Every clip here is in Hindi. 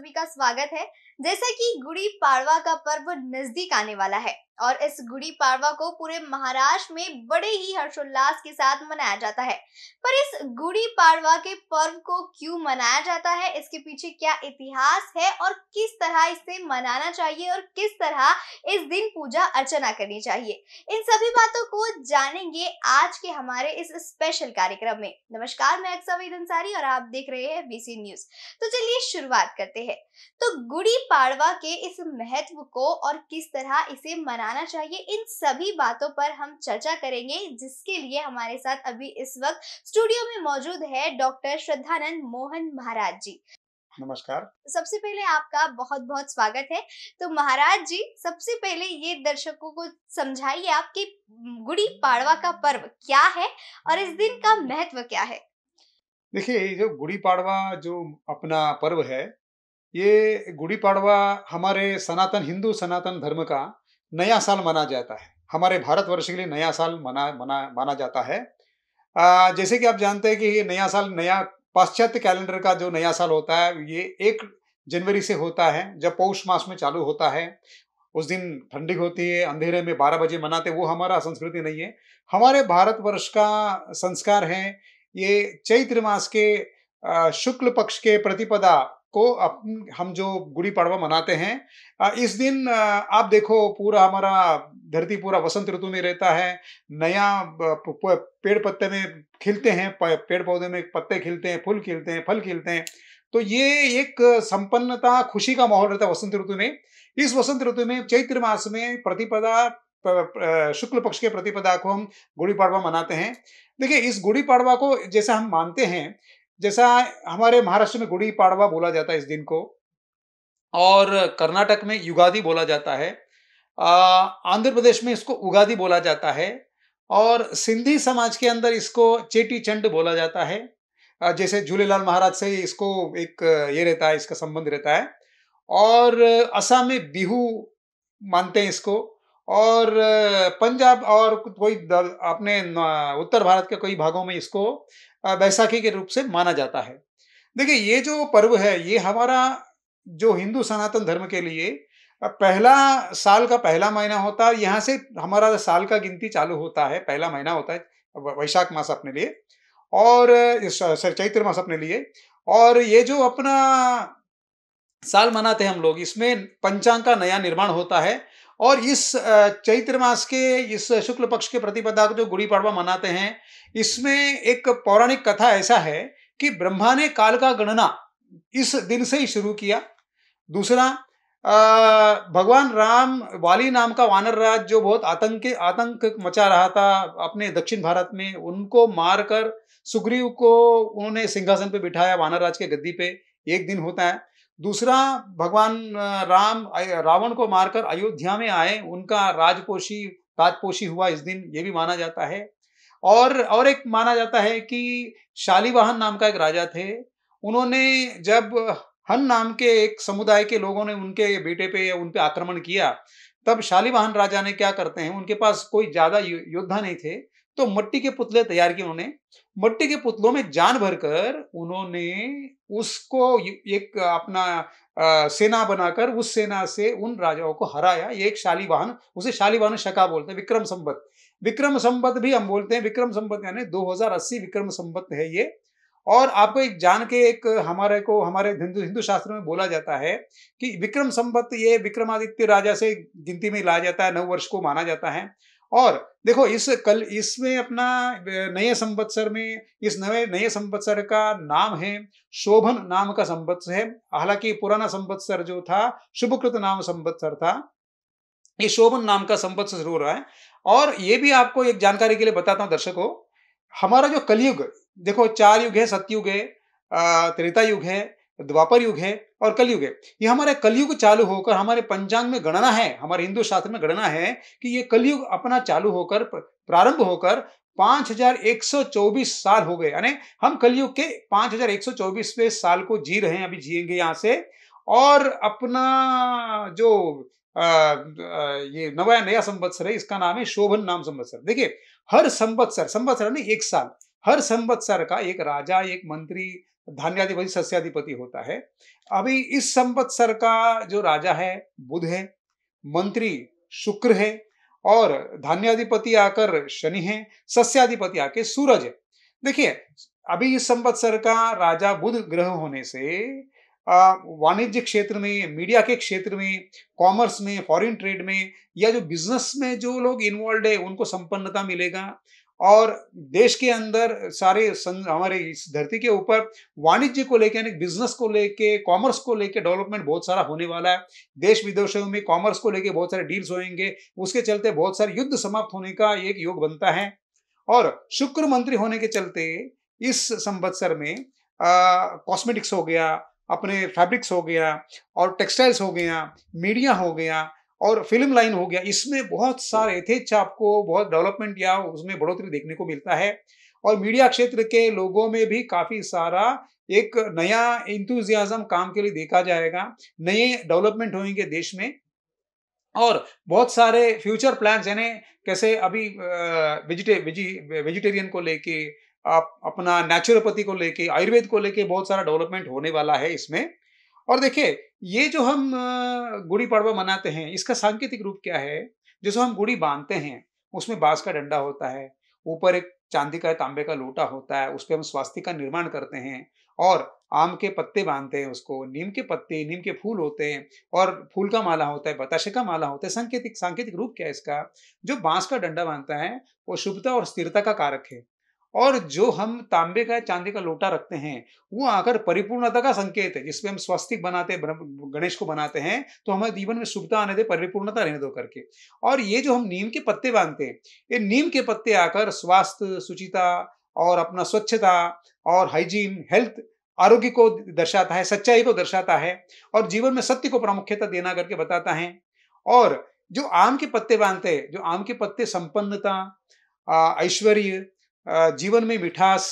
सभी का स्वागत है जैसा कि गुड़ी पाड़वा का पर्व नजदीक आने वाला है और इस गुड़ी पाड़वा को पूरे महाराष्ट्र में बड़े ही हर्षोल्लास के साथ मनाया जाता है पर इस गुड़ी पाड़वा के पर्व को क्यों मनाया जाता है इसके पीछे क्या इतिहास है और किस तरह इसे मनाना चाहिए और किस तरह इस दिन पूजा अर्चना करनी चाहिए इन सभी बातों को जानेंगे आज के हमारे इस स्पेशल कार्यक्रम में नमस्कार मैं अक्सर वेद अंसारी और आप देख रहे हैं बीसी न्यूज तो चलिए शुरुआत करते हैं तो गुड़ी पाड़वा के इस महत्व को और किस तरह इसे मनाना चाहिए इन सभी बातों पर हम चर्चा करेंगे जिसके लिए हमारे साथ अभी इस वक्त स्टूडियो में मौजूद है डॉक्टर श्रद्धानंद मोहन महाराज जी नमस्कार सबसे पहले आपका बहुत बहुत स्वागत है तो महाराज जी सबसे पहले ये दर्शकों को समझाइए आपकी गुड़ी पाड़वा का पर्व क्या है और इस दिन का महत्व क्या है देखिए जो गुड़ी पाड़वा जो अपना पर्व है ये गुड़ी पाड़वा हमारे सनातन हिंदू सनातन धर्म का नया साल माना जाता है हमारे भारतवर्ष के लिए नया साल मना मना माना जाता है आ, जैसे कि आप जानते हैं कि ये नया साल नया पाश्चात्य कैलेंडर का जो नया साल होता है ये एक जनवरी से होता है जब पौष मास में चालू होता है उस दिन ठंडी होती है अंधेरे में बारह बजे मनाते वो हमारा संस्कृति नहीं है हमारे भारतवर्ष का संस्कार है ये चैत्र मास के शुक्ल पक्ष के प्रतिपदा को अप, हम जो गुड़ी पड़वा मनाते हैं इस दिन आप देखो पूरा हमारा धरती पूरा वसंत ऋतु में रहता है नया पेड़ पत्ते में खिलते हैं पेड़ पौधे में पत्ते खिलते हैं फूल खिलते हैं फल खिलते हैं तो ये एक संपन्नता खुशी का माहौल रहता है वसंत ऋतु में इस वसंत ऋतु में चैत्र मास में प्रतिपदा शुक्ल पक्ष के प्रतिपदा को हम गुड़ी पाड़वा मनाते हैं देखिए इस गुड़ी पाड़वा को जैसे हम मानते हैं जैसा हमारे महाराष्ट्र में गुड़ी पाड़वा बोला जाता है इस दिन को और कर्नाटक में युगादी बोला जाता है आंध्र प्रदेश में इसको उगादी बोला जाता है और सिंधी समाज के अंदर इसको चेटी चंड बोला जाता है जैसे झूलेलाल महाराज से इसको एक ये रहता है इसका संबंध रहता है और असम में बिहू मानते हैं इसको और पंजाब और कोई अपने उत्तर भारत के कई भागों में इसको बैसाखी के रूप से माना जाता है देखिए ये जो पर्व है ये हमारा जो हिंदू सनातन धर्म के लिए पहला साल का पहला महीना होता है यहाँ से हमारा साल का गिनती चालू होता है पहला महीना होता है वैशाख मास अपने लिए और चैत्र मास अपने लिए और ये जो अपना साल मनाते हैं हम लोग इसमें पंचांग का नया निर्माण होता है और इस चैत्र मास के इस शुक्ल पक्ष के प्रतिपदा को जो गुड़ी पड़वा मनाते हैं इसमें एक पौराणिक कथा ऐसा है कि ब्रह्मा ने काल का गणना इस दिन से ही शुरू किया दूसरा भगवान राम वाली नाम का वानर राज जो बहुत आतंक आतंक मचा रहा था अपने दक्षिण भारत में उनको मारकर सुग्रीव को उन्होंने सिंहासन पर बिठाया वानर राज के गद्दी पे एक दिन होता है दूसरा भगवान राम रावण को मारकर अयोध्या में आए उनका राजपोषी राजपोषी हुआ इस दिन ये भी माना जाता है और और एक माना जाता है कि शालीवाहन नाम का एक राजा थे उन्होंने जब हन नाम के एक समुदाय के लोगों ने उनके बेटे पे या उन पे आक्रमण किया तब शालीवाहन राजा ने क्या करते हैं उनके पास कोई ज़्यादा योद्धा नहीं थे तो मट्टी के पुतले तैयार किए उन्होंने मट्टी के पुतलों में जान भरकर उन्होंने उसको एक अपना सेना बनाकर उस सेना से उन राजाओं को हराया ये एक शालीवाहन उसे शालीवाहन शका बोलते हैं विक्रम संबत विक्रम संबत भी हम बोलते हैं विक्रम संबत यानी दो विक्रम संबत है ये और आपको एक जान के एक हमारे को हमारे हिंदू हिंदू शास्त्र में बोला जाता है कि विक्रम संबत ये विक्रमादित्य राजा से गिनती में लाया जाता है नव वर्ष को माना जाता है और देखो इस कल इसमें अपना नए संवत्सर में इस नए नए संवत्सर का नाम है शोभन नाम का संवत्सर है हालांकि पुराना संवत्सर जो था शुभकृत नाम संवत्सर था ये शोभन नाम का संवत्सर हो रहा है और ये भी आपको एक जानकारी के लिए बताता हूँ दर्शकों हमारा जो कलयुग देखो चार युग है सत्युग है त्रेता युग है द्वापर युग है और कलयुग है ये हमारे कलयुग चालू होकर हमारे पंचांग में गणना है हमारे हिंदू शास्त्र में गणना है कि ये कलयुग अपना चालू होकर प्रारंभ होकर 5124 साल हो गए यानी हम कलयुग के 5124वें साल को जी रहे हैं अभी जिएंगे यहाँ से और अपना जो आ, आ, ये नवा नया संवत्सर है इसका नाम है शोभन नाम संवत्सर देखिए हर संवत्सर संवत्सर नहीं एक साल हर संवत्सर का एक राजा एक मंत्री धान्याधिपति सस्याधिपति होता है अभी इस संवत्सर का जो राजा है बुध है मंत्री शुक्र है और धान्याधिपति आकर शनि है सस्याधिपति आके सूरज है देखिए अभी इस संवत्सर का राजा बुध ग्रह होने से वाणिज्य क्षेत्र में मीडिया के क्षेत्र में कॉमर्स में फॉरेन ट्रेड में या जो बिजनेस में जो लोग इन्वॉल्व है उनको संपन्नता मिलेगा और देश के अंदर सारे हमारे इस धरती के ऊपर वाणिज्य को लेकर यानी बिजनेस को लेके कॉमर्स को लेके डेवलपमेंट बहुत सारा होने वाला है देश विदेशों में कॉमर्स को लेके बहुत सारे डील्स होंगे उसके चलते बहुत सारे युद्ध समाप्त होने का एक योग बनता है और शुक्र मंत्री होने के चलते इस संवत्सर में कॉस्मेटिक्स हो गया अपने फैब्रिक्स हो गया और टेक्सटाइल्स हो गया मीडिया हो गया और फिल्म लाइन हो गया इसमें बहुत सारे यथेच आपको बहुत डेवलपमेंट या उसमें बढ़ोतरी देखने को मिलता है और मीडिया क्षेत्र के लोगों में भी काफ़ी सारा एक नया इंतुजियाजम काम के लिए देखा जाएगा नए डेवलपमेंट होंगे देश में और बहुत सारे फ्यूचर प्लान्स यानी कैसे अभी वेजिटे वेजी वेजिटेरियन को लेके आप अपना नेचुरोपैथी को लेके आयुर्वेद को लेके बहुत सारा डेवलपमेंट होने वाला है इसमें और देखिए ये जो हम गुड़ी पड़वा मनाते हैं इसका सांकेतिक रूप क्या है जैसे हम गुड़ी बांधते हैं उसमें बांस का डंडा होता है ऊपर एक चांदी का तांबे का लोटा होता है उस पर हम स्वास्थ्य का निर्माण करते हैं और आम के पत्ते बांधते हैं उसको नीम के पत्ते नीम के फूल होते हैं और फूल का माला होता है बताशे का माला होता है सांकेतिक सांकेतिक रूप क्या है इसका जो बांस का डंडा बांधता है वो शुभता और स्थिरता का कारक है और जो हम तांबे का चांदी का लोटा रखते हैं वो आकर परिपूर्णता का संकेत है जिसमें हम स्वस्तिक बनाते हैं गणेश को बनाते हैं तो हमारे जीवन में शुभता आने दे परिपूर्णता रहने दो करके और ये जो हम नीम के पत्ते बांधते हैं ये नीम के पत्ते आकर स्वास्थ्य सुचिता और अपना स्वच्छता और हाइजीन हेल्थ आरोग्य को दर्शाता है सच्चाई को दर्शाता है और जीवन में सत्य को प्रामुख्यता देना करके बताता है और जो आम के पत्ते बांधते हैं जो आम के पत्ते संपन्नता ऐश्वर्य जीवन में मिठास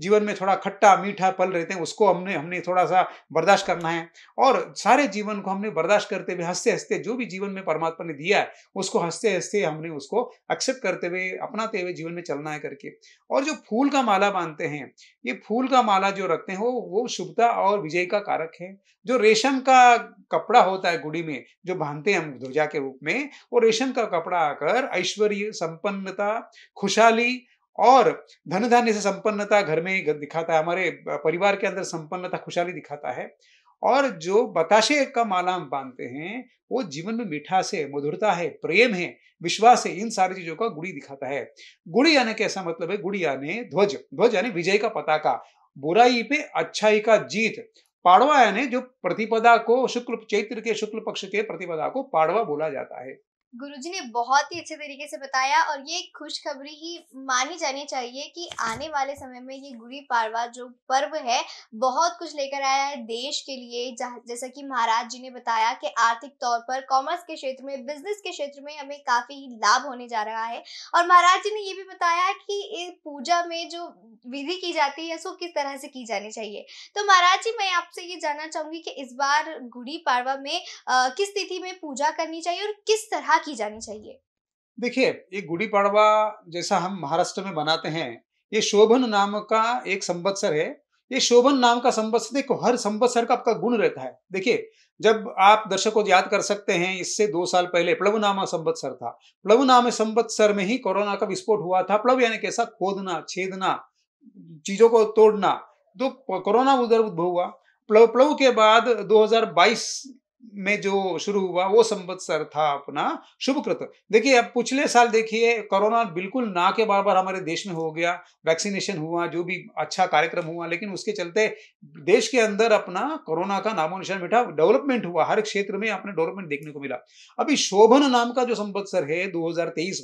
जीवन में थोड़ा खट्टा मीठा पल रहते हैं उसको हमने हमने थोड़ा सा बर्दाश्त करना है और सारे जीवन को हमने बर्दाश्त करते हुए हंसते हंसते जो भी जीवन में परमात्मा ने दिया है उसको हंसते हंसते हमने उसको एक्सेप्ट करते हुए अपनाते हुए जीवन में चलना है करके और जो फूल का माला बांधते हैं ये फूल का माला जो रखते हैं वो वो शुभता और विजय का कारक है जो रेशम का कपड़ा होता है गुड़ी में जो बांधते हैं हम ध्वजा के रूप में वो रेशम का कपड़ा आकर ऐश्वर्य संपन्नता खुशहाली और धन धान्य से संपन्नता घर में दिखाता है हमारे परिवार के अंदर संपन्नता खुशहाली दिखाता है और जो बताशे का मालाम बांधते हैं वो जीवन में मीठा से मधुरता है प्रेम है विश्वास है इन सारी चीजों का गुड़ी दिखाता है गुड़ी यानी कैसा मतलब है गुड़ी यानी ध्वज ध्वज यानी विजय का पताका बुराई पे अच्छाई का जीत पाड़वा यानी जो प्रतिपदा को शुक्ल चैत्र के शुक्ल पक्ष के प्रतिपदा को पाड़वा बोला जाता है गुरुजी ने बहुत ही अच्छे तरीके से बताया और ये खुशखबरी ही मानी जानी चाहिए कि आने वाले समय में ये गुड़ी पाड़वा जो पर्व है बहुत कुछ लेकर आया है देश के लिए जैसा कि महाराज जी ने बताया कि आर्थिक तौर पर कॉमर्स के क्षेत्र में बिजनेस के क्षेत्र में हमें काफ़ी लाभ होने जा रहा है और महाराज जी ने ये भी बताया कि पूजा में जो विधि की जाती है उसको किस तरह से की जानी चाहिए तो महाराज जी मैं आपसे ये जानना चाहूँगी कि इस बार गुड़ी पाड़वा में किस तिथि में पूजा करनी चाहिए और किस तरह की जानी चाहिए देखिए ये गुड़ी पड़वा जैसा हम महाराष्ट्र में बनाते हैं ये शोभन नाम का एक संवत्सर है ये शोभन नाम का संवत्सर देखो हर संवत्सर का आपका गुण रहता है देखिए जब आप दर्शकों याद कर सकते हैं इससे दो साल पहले प्लव प्लवनामा संवत्सर था प्लव नाम संवत्सर में ही कोरोना का विस्फोट हुआ था प्लव यानी कैसा खोदना छेदना चीजों को तोड़ना तो कोरोना उधर उद्भव हुआ प्लव प्लव के बाद 2022 में जो शुरू हुआ वो संवत्सर था अपना शुभकृत देखिए अब पिछले साल देखिए कोरोना बिल्कुल ना के बार बार हमारे देश में हो गया वैक्सीनेशन हुआ जो भी अच्छा कार्यक्रम हुआ लेकिन उसके चलते देश के अंदर अपना कोरोना का नामो निशान बैठा डेवलपमेंट हुआ हर क्षेत्र में अपने डेवलपमेंट देखने को मिला अभी शोभन नाम का जो संवत्सर है दो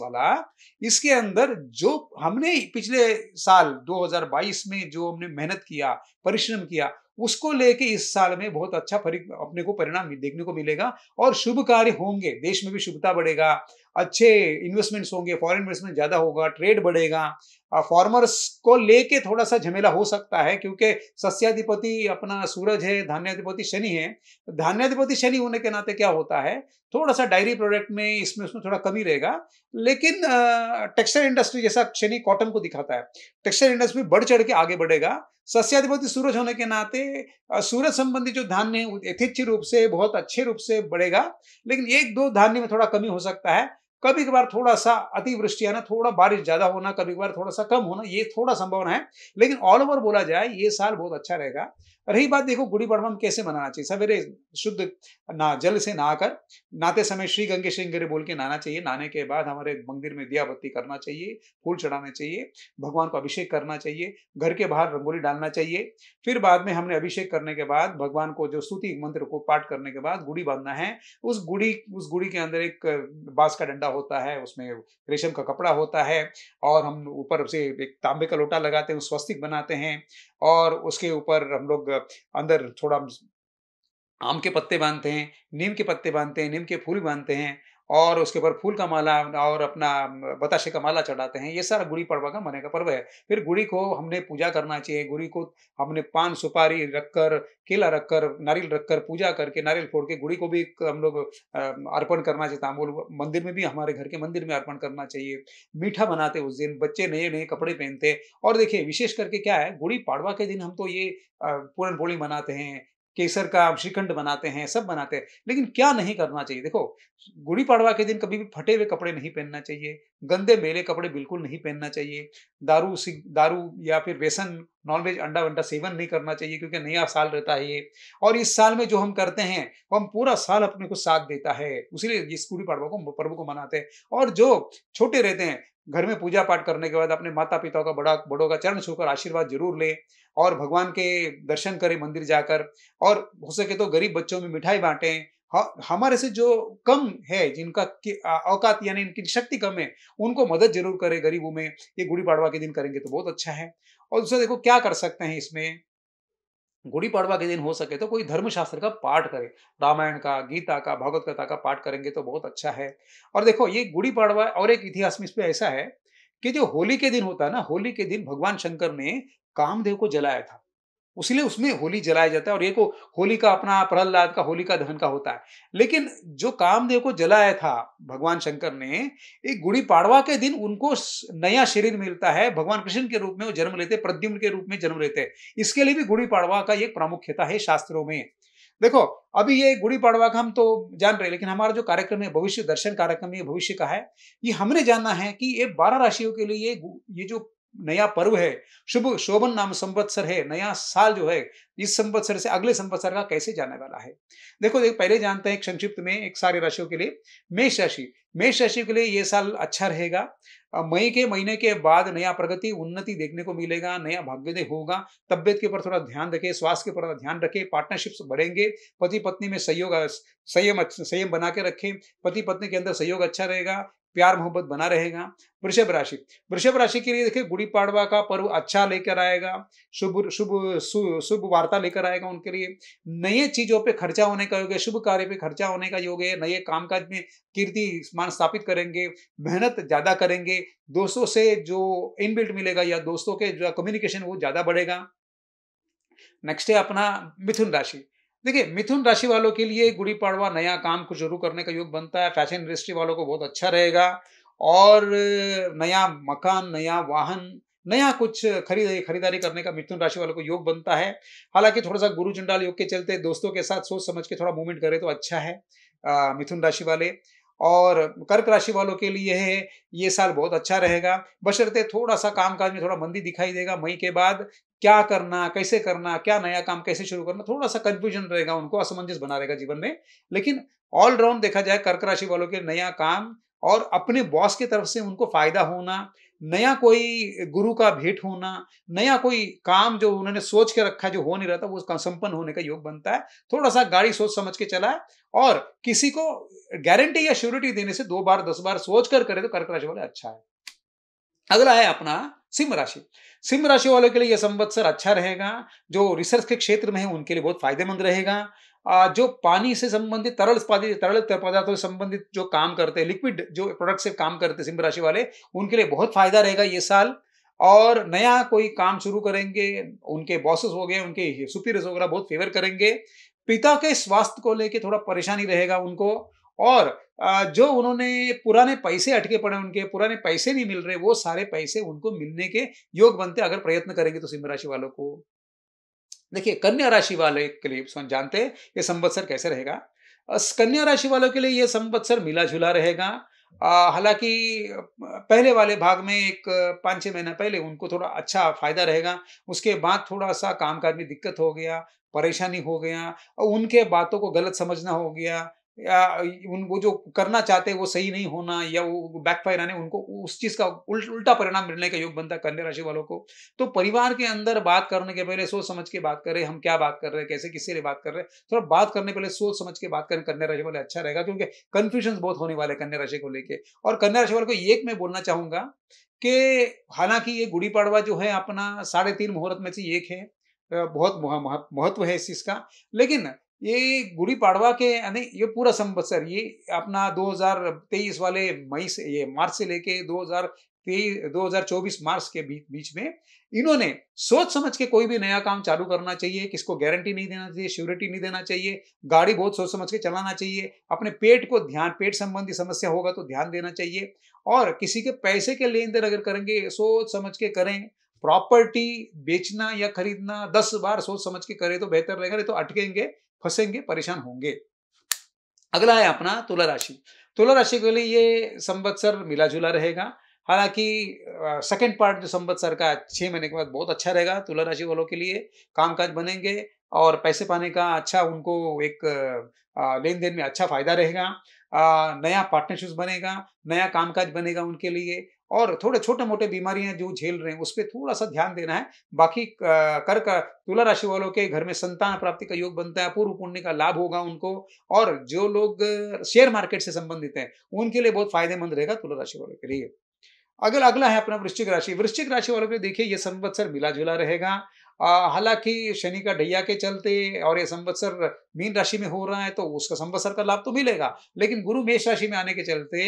वाला इसके अंदर जो हमने पिछले साल दो में जो हमने मेहनत किया परिश्रम किया उसको लेके इस साल में बहुत अच्छा अपने को परिणाम देखने को मिलेगा और शुभ कार्य होंगे देश में भी शुभता बढ़ेगा अच्छे इन्वेस्टमेंट्स होंगे फॉरेन इन्वेस्टमेंट ज़्यादा होगा ट्रेड बढ़ेगा फार्मर्स को लेके थोड़ा सा झमेला हो सकता है क्योंकि सस्याधिपति अपना सूरज है धान्याधिपति शनि है धान्याधिपति शनि होने के नाते क्या होता है थोड़ा सा डायरी प्रोडक्ट में इसमें उसमें थोड़ा कमी रहेगा लेकिन टेक्सटाइल इंडस्ट्री जैसा शनि कॉटन को दिखाता है टेक्सटाइल इंडस्ट्री बढ़ चढ़ के आगे बढ़ेगा सस्याधिपति सूरज होने के नाते सूरज संबंधी जो धान्य यथेच्छ रूप से बहुत अच्छे रूप से बढ़ेगा लेकिन एक दो धान्य में थोड़ा कमी हो सकता है कभी कभार थोड़ा सा अतिवृष्टि आना थोड़ा बारिश ज्यादा होना कभी कभार थोड़ा सा कम होना ये थोड़ा संभावना है लेकिन ऑल ओवर बोला जाए ये साल बहुत अच्छा रहेगा रही बात देखो गुड़ी पड़वा कैसे मनाना चाहिए सवेरे शुद्ध ना जल से नहाकर नाते समय श्री गंगे श्री गंगे बोल के नहाना चाहिए नहाने के बाद हमारे मंदिर में दिया बत्ती करना चाहिए फूल चढ़ाना चाहिए भगवान को अभिषेक करना चाहिए घर के बाहर रंगोली डालना चाहिए फिर बाद में हमने अभिषेक करने के बाद भगवान को जो स्तुति मंत्र को पाठ करने के बाद गुड़ी बांधना है उस गुड़ी उस गुड़ी के अंदर एक बांस का डंडा होता है उसमें रेशम का कपड़ा होता है और हम ऊपर से एक तांबे का लोटा लगाते हैं स्वस्तिक बनाते हैं और उसके ऊपर हम लोग अंदर थोड़ा आम के पत्ते बांधते हैं नीम के पत्ते बांधते हैं नीम के फूल बांधते हैं और उसके ऊपर फूल का माला और अपना बताशे का माला चढ़ाते हैं ये सारा गुड़ी पड़वा का मने का पर्व है फिर गुड़ी को हमने पूजा करना चाहिए गुड़ी को हमने पान सुपारी रखकर केला रखकर नारियल रखकर पूजा करके नारियल फोड़ के गुड़ी को भी हम लोग अर्पण करना चाहिए तांबुल मंदिर में भी हमारे घर के मंदिर में अर्पण करना चाहिए मीठा बनाते उस दिन बच्चे नए नए कपड़े पहनते और देखिए विशेष करके क्या है गुड़ी पाड़वा के दिन हम तो ये पूरन पोली मनाते हैं केसर का श्रीखंड बनाते हैं सब बनाते हैं लेकिन क्या नहीं करना चाहिए देखो गुड़ी पड़वा के दिन कभी भी फटे हुए कपड़े नहीं पहनना चाहिए गंदे मेले कपड़े बिल्कुल नहीं पहनना चाहिए दारू दारू या फिर व्यसन नॉनवेज अंडा वंडा सेवन नहीं करना चाहिए क्योंकि नया साल रहता है ये और इस साल में जो हम करते हैं वो हम पूरा साल अपने को साथ देता है उसीलिए इस पूरी पर्व को पर्व को मनाते हैं और जो छोटे रहते हैं घर में पूजा पाठ करने के बाद अपने माता पिता का बड़ा बड़ों का चरण छूकर आशीर्वाद जरूर लें और भगवान के दर्शन करें मंदिर जाकर और हो सके तो गरीब बच्चों में मिठाई बांटें हमारे से जो कम है जिनका औकात यानी इनकी शक्ति कम है उनको मदद जरूर करें गरीबों में ये गुड़ी पाड़वा के दिन करेंगे तो बहुत अच्छा है और दूसरा देखो क्या कर सकते हैं इसमें गुड़ी पड़वा के दिन हो सके तो कोई धर्मशास्त्र का पाठ करें रामायण का गीता का भगवत कथा का पाठ करेंगे तो बहुत अच्छा है और देखो ये गुड़ी पड़वा और एक इतिहास में इसमें ऐसा है कि जो होली के दिन होता है ना होली के दिन भगवान शंकर ने कामदेव को जलाया था उसीलिए उसमें होली जलाया जाता है और ये को होली का अपना प्रहलाद का होली का दहन का होता है लेकिन जो कामदेव को जलाया था भगवान शंकर ने एक गुड़ी पाड़वा के दिन उनको नया शरीर मिलता है भगवान कृष्ण के रूप में वो जन्म लेते प्रद्युम्न के रूप में जन्म लेते इसके लिए भी गुड़ी पाड़वा का एक प्रामुख्यता है शास्त्रों में देखो अभी ये गुड़ी पाड़वा का हम तो जान रहे लेकिन हमारा जो कार्यक्रम है भविष्य दर्शन कार्यक्रम ये भविष्य का है ये हमने जानना है कि ये बारह राशियों के लिए ये ये जो नया पर्व है शुभ शोभन नाम संवत्सर है नया साल जो है इस संवत्सर से अगले संवत्सर का कैसे जाने वाला है देखो देख पहले जानते हैं संक्षिप्त में एक सारी राशियों के लिए मेष राशि मेष राशि के लिए ये साल अच्छा रहेगा मई के महीने के बाद नया प्रगति उन्नति देखने को मिलेगा नया भाग्योदय होगा तबियत के ऊपर थोड़ा ध्यान रखें स्वास्थ्य के ऊपर ध्यान रखें पार्टनरशिप्स बढ़ेंगे पति पत्नी में सहयोग संयम संयम बना के रखें पति पत्नी के अंदर सहयोग अच्छा रहेगा प्यार मोहब्बत बना रहेगा वृषभ राशि वृषभ राशि के लिए देखिए गुड़ी पाड़वा का पर्व अच्छा लेकर आएगा शुभ शुभ शुभ वार्ता लेकर आएगा उनके लिए नए चीजों पे खर्चा होने का योग है शुभ कार्य पे खर्चा होने का योग है नए कामकाज में कीर्ति मान स्थापित करेंगे मेहनत ज्यादा करेंगे दोस्तों से जो इनबिल्ट मिलेगा या दोस्तों के जो कम्युनिकेशन वो ज्यादा बढ़ेगा नेक्स्ट है अपना मिथुन राशि देखिए मिथुन राशि वालों के लिए गुड़ी पड़वा नया काम को शुरू करने का योग बनता है फैशन इंडस्ट्री वालों को बहुत अच्छा रहेगा और नया मकान नया वाहन नया कुछ खरीद खरीदारी करने का मिथुन राशि वालों को योग बनता है हालांकि थोड़ा सा गुरु चंडाल योग के चलते दोस्तों के साथ सोच समझ के थोड़ा मूवमेंट करे तो अच्छा है मिथुन राशि वाले और कर्क राशि वालों के लिए है ये साल बहुत अच्छा रहेगा बशर्ते थोड़ा सा काम काज में थोड़ा मंदी दिखाई देगा मई के बाद क्या करना कैसे करना क्या नया काम कैसे शुरू करना थोड़ा सा कंफ्यूजन रहेगा उनको असमंजस बना रहेगा जीवन में लेकिन ऑलराउंड देखा जाए कर्क राशि वालों के नया काम और अपने बॉस की तरफ से उनको फायदा होना नया कोई गुरु का भेंट होना नया कोई काम जो उन्होंने सोच के रखा जो हो नहीं रहा था वो संपन्न होने का योग बनता है थोड़ा सा गाड़ी सोच समझ के चलाए और किसी को गारंटी या श्योरिटी देने से दो बार दस बार सोच कर करे तो कर्क राशि वाले अच्छा है अगला है अपना सिंह राशि सिंह राशि वालों के लिए यह संवत्सर अच्छा रहेगा जो रिसर्च के क्षेत्र में है उनके लिए बहुत फायदेमंद रहेगा जो पानी से संबंधित तरल तरल पदार्थों से संबंधित जो काम करते हैं लिक्विड जो प्रोडक्ट से काम करते हैं सिंह राशि वाले उनके लिए बहुत फायदा रहेगा ये साल और नया कोई काम शुरू करेंगे उनके बॉसेस हो गए उनके सुपीरियर्स वगैरह बहुत फेवर करेंगे पिता के स्वास्थ्य को लेके थोड़ा परेशानी रहेगा उनको और जो उन्होंने पुराने पैसे अटके पड़े उनके पुराने पैसे नहीं मिल रहे वो सारे पैसे उनको मिलने के योग बनते अगर प्रयत्न करेंगे तो सिंह राशि वालों को देखिए कन्या राशि वाले के लिए जानते हैं ये संवत्सर कैसे रहेगा कन्या राशि वालों के लिए ये संवत्सर मिला जुला रहेगा हालांकि पहले वाले भाग में एक पाँच छः महीना पहले उनको थोड़ा अच्छा फायदा रहेगा उसके बाद थोड़ा सा कामकाज में दिक्कत हो गया परेशानी हो गया और उनके बातों को गलत समझना हो गया उनको जो करना चाहते हैं वो सही नहीं होना या वो बैकफायर आने उनको उस चीज का उल, उल्टा परिणाम मिलने का योग बनता है कन्या राशि वालों को तो परिवार के अंदर बात करने के पहले सोच समझ के बात करें हम क्या बात कर रहे हैं कैसे किससे बात कर रहे हैं थोड़ा तो बात करने पहले सोच समझ के बात करें कन्या राशि वाले अच्छा रहेगा क्योंकि कन्फ्यूजन बहुत होने वाले कन्या राशि को लेकर और कन्या राशि वालों को एक मैं बोलना चाहूंगा कि हालांकि ये गुड़ी पाड़वा जो है अपना साढ़े तीन मुहूर्त में से एक है बहुत महत्व है इस चीज का लेकिन ये गुड़ी पाड़वा के यानी ये पूरा संवत्सर ये अपना 2023 वाले मई से ये मार्च से लेके 2023 2024 मार्च के बीच बीच में इन्होंने सोच समझ के कोई भी नया काम चालू करना चाहिए किसको गारंटी नहीं देना चाहिए श्योरिटी नहीं देना चाहिए गाड़ी बहुत सोच समझ के चलाना चाहिए अपने पेट को ध्यान पेट संबंधी समस्या होगा तो ध्यान देना चाहिए और किसी के पैसे के लेन देन अगर करेंगे सोच समझ के करें प्रॉपर्टी बेचना या खरीदना दस बार सोच समझ के करें तो बेहतर रहेगा नहीं तो अटकेंगे फंसेंगे परेशान होंगे अगला है अपना तुला राशि तुला राशि के लिए ये संवत्सर मिला जुला रहेगा हालांकि सेकेंड पार्ट जो संवत्सर का छः महीने के बाद बहुत अच्छा रहेगा तुला राशि वालों के लिए कामकाज बनेंगे और पैसे पाने का अच्छा उनको एक लेन देन में अच्छा फायदा रहेगा नया पार्टनरशिप बनेगा नया कामकाज बनेगा उनके लिए और थोड़े छोटे मोटे बीमारियां जो झेल रहे हैं उस पर थोड़ा सा ध्यान देना है बाकी कर का तुला राशि वालों के घर में संतान प्राप्ति का योग बनता है पूर्व पुण्य का लाभ होगा उनको और जो लोग शेयर मार्केट से संबंधित हैं उनके लिए बहुत फायदेमंद रहेगा तुला राशि वालों के लिए अगला अगला है अपना वृश्चिक राशि वृश्चिक राशि वालों के देखिए ये संवत्सर मिला जुला रहेगा हालांकि शनि का ढैया के चलते और ये संवत्सर मीन राशि में हो रहा है तो उसका संवत्सर का लाभ तो मिलेगा लेकिन गुरु मेष राशि में आने के चलते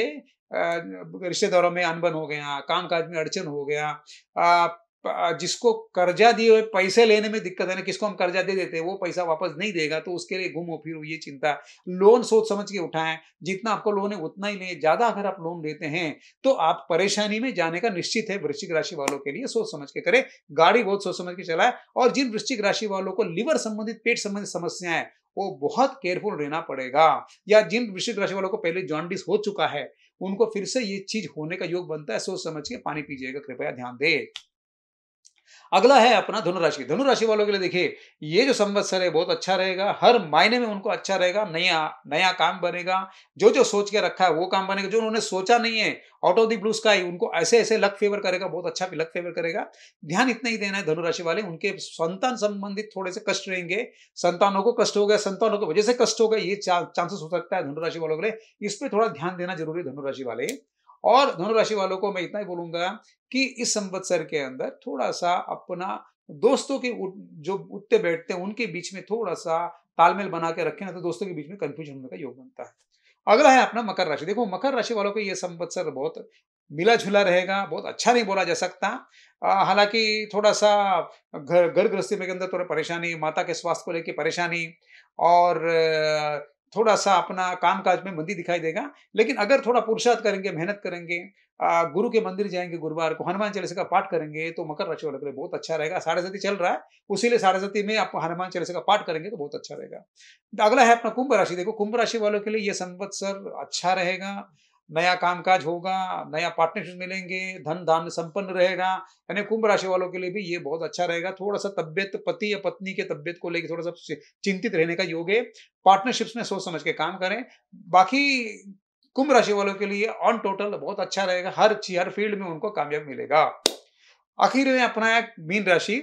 रिश्तेदारों में अनबन हो गया काम काज में अड़चन हो गया जिसको कर्जा दिए हुए पैसे लेने में दिक्कत है ना किसको हम कर्जा दे देते हैं वो पैसा वापस नहीं देगा तो उसके लिए घूमो फिर ये चिंता लोन सोच समझ के उठाएं जितना आपको लोन है उतना ही लें ज्यादा अगर आप लोन लेते हैं तो आप परेशानी में जाने का निश्चित है वृश्चिक राशि वालों के लिए सोच समझ के करें गाड़ी बहुत सोच समझ के चलाए और जिन वृश्चिक राशि वालों को लिवर संबंधित पेट संबंधित समस्याएं वो बहुत केयरफुल रहना पड़ेगा या जिन वृश्चिक राशि वालों को पहले जॉन्डिस हो चुका है उनको फिर से ये चीज होने का योग बनता है सोच समझ के पानी पीजिएगा कृपया ध्यान दें अगला है अपना धनुराशि धनुराशि वालों के लिए देखिए ये जो संवत्सर है बहुत अच्छा रहेगा हर मायने में उनको अच्छा रहेगा नया नया काम बनेगा जो जो सोच के रखा है वो काम बनेगा जो उन्होंने सोचा नहीं है out of the blue sky उनको ऐसे ऐसे लक फेवर करेगा बहुत अच्छा लक फेवर करेगा ध्यान इतना ही देना है धनुराशि वाले उनके संतान संबंधित थोड़े से कष्ट रहेंगे संतानों को कष्ट हो गया संतानों की वजह से कष्ट होगा ये चांसेस हो सकता है धनुराशि वालों के लिए इस पर थोड़ा ध्यान देना जरूरी है धनुराशि वाले और धनुराशि वालों को मैं इतना ही बोलूंगा कि इस संवत्सर के अंदर थोड़ा सा अपना दोस्तों के जो उठते बैठते हैं उनके बीच में थोड़ा सा तालमेल बना के रखें ना तो दोस्तों के बीच में कंफ्यूजन होने का योग बनता है अगला है अपना मकर राशि देखो मकर राशि वालों को यह संवत्सर बहुत मिला जुला रहेगा बहुत अच्छा नहीं बोला जा सकता हालांकि थोड़ा सा घर घर गृहस्थी में के अंदर थोड़ा परेशानी माता के स्वास्थ्य को लेकर परेशानी और थोड़ा सा अपना काम काज में मंदी दिखाई देगा लेकिन अगर थोड़ा पुरुषार्थ करेंगे मेहनत करेंगे गुरु के मंदिर जाएंगे गुरुवार को हनुमान चालीसा का पाठ करेंगे तो मकर राशि वाले के लिए बहुत अच्छा रहेगा साढ़े सती चल रहा है उसी साढ़े सती में आप हनुमान चालीसा का पाठ करेंगे तो बहुत अच्छा रहेगा अगला है अपना कुंभ राशि देखो कुंभ राशि वालों के लिए ये संवत्सर अच्छा रहेगा नया कामकाज होगा नया पार्टनरशिप मिलेंगे धन धान संपन्न रहेगा यानी कुंभ राशि वालों के लिए भी ये बहुत अच्छा रहेगा थोड़ा सा तबियत पति या पत्नी के तबियत को लेकर थोड़ा सा चिंतित रहने का योग है पार्टनरशिप्स में सोच समझ के काम करें बाकी कुंभ राशि वालों के लिए ऑन टोटल बहुत अच्छा रहेगा हर चीज हर फील्ड में उनको कामयाब मिलेगा आखिर में अपना मीन राशि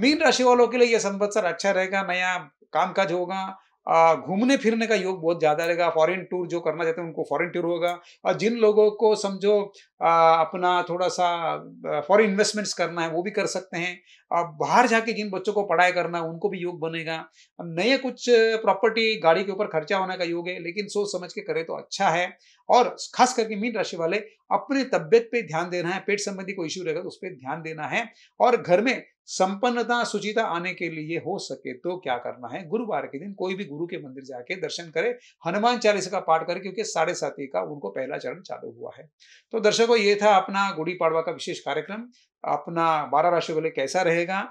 मीन राशि वालों के लिए यह संवत्सर अच्छा रहेगा नया कामकाज होगा घूमने फिरने का योग बहुत ज़्यादा रहेगा फॉरेन टूर जो करना चाहते हैं उनको फॉरेन टूर होगा और जिन लोगों को समझो अपना थोड़ा सा फॉरेन इन्वेस्टमेंट्स करना है वो भी कर सकते हैं और बाहर जाके जिन बच्चों को पढ़ाई करना है उनको भी योग बनेगा नए कुछ प्रॉपर्टी गाड़ी के ऊपर खर्चा होने का योग है लेकिन सोच समझ के करें तो अच्छा है और खास करके मीन राशि वाले अपने तबियत पे ध्यान देना है पेट संबंधी कोई इश्यू रहेगा तो उस पर ध्यान देना है और घर में संपन्नता सुचिता आने के लिए हो सके तो क्या करना है गुरुवार के दिन कोई भी गुरु के मंदिर जाके दर्शन करे हनुमान चालीसा का पाठ करे क्योंकि साढ़े साथी का उनको पहला चरण चालू हुआ है तो दर्शकों ये था अपना गुड़ी पाड़वा का विशेष कार्यक्रम अपना बारह राशि वाले कैसा रहेगा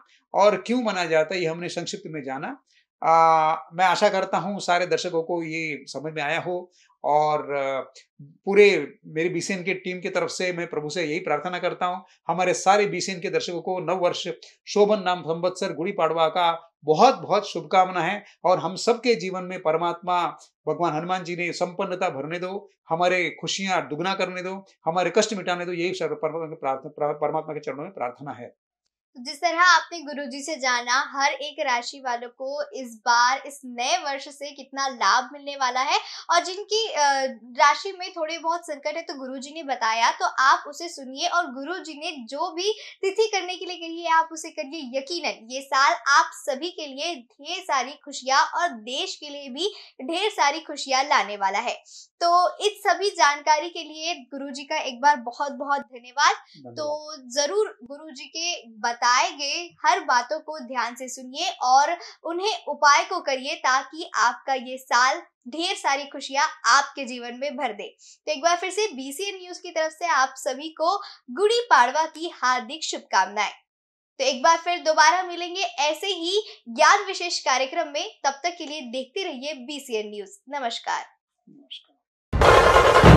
और क्यों मनाया जाता है ये हमने संक्षिप्त में जाना आ, मैं आशा करता हूँ सारे दर्शकों को ये समझ में आया हो और पूरे मेरी बीसीएन की टीम की तरफ से मैं प्रभु से यही प्रार्थना करता हूँ हमारे सारे बीसीएन के दर्शकों को नव वर्ष शोभन नाम संवत्सर गुड़ी पाड़वा का बहुत बहुत शुभकामना है और हम सबके जीवन में परमात्मा भगवान हनुमान जी ने संपन्नता भरने दो हमारे खुशियां दुगना करने दो हमारे कष्ट मिटाने दो यही परमात्मा के चरणों में प्रार्थना है तो जिस तरह आपने गुरुजी से जाना हर एक राशि वालों को इस बार इस नए वर्ष से कितना लाभ मिलने वाला है और जिनकी राशि में थोड़े बहुत संकट है तो गुरुजी ने बताया तो आप उसे सुनिए और गुरुजी ने जो भी तिथि करने के लिए कही है आप उसे करिए यकीनन ये साल आप सभी के लिए ढेर सारी खुशियां और देश के लिए भी ढेर सारी खुशियां लाने वाला है तो इस सभी जानकारी के लिए गुरु का एक बार बहुत बहुत धन्यवाद तो जरूर गुरु के बताए गए हर बातों को ध्यान से सुनिए और उन्हें उपाय को करिए ताकि आपका ये साल ढेर सारी खुशियां आपके जीवन में भर दे तो एक बार फिर से बीसीएन न्यूज की तरफ से आप सभी को गुड़ी पाड़वा की हार्दिक शुभकामनाएं तो एक बार फिर दोबारा मिलेंगे ऐसे ही ज्ञान विशेष कार्यक्रम में तब तक के लिए देखते रहिए बीसीएन न्यूज नमस्कार नमस्कार